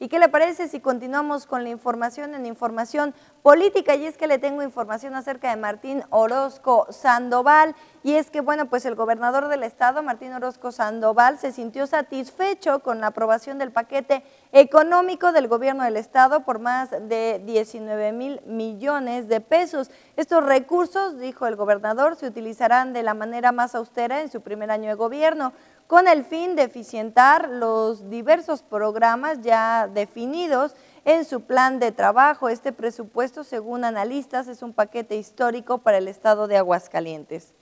¿Y qué le parece si continuamos con la información en información política? Y es que le tengo información acerca de Martín Orozco Sandoval. Y es que, bueno, pues el gobernador del estado, Martín Orozco Sandoval, se sintió satisfecho con la aprobación del paquete económico del gobierno del estado por más de 19 mil millones de pesos. Estos recursos, dijo el gobernador, se utilizarán de la manera más austera en su primer año de gobierno con el fin de eficientar los diversos programas ya definidos en su plan de trabajo. Este presupuesto, según analistas, es un paquete histórico para el Estado de Aguascalientes.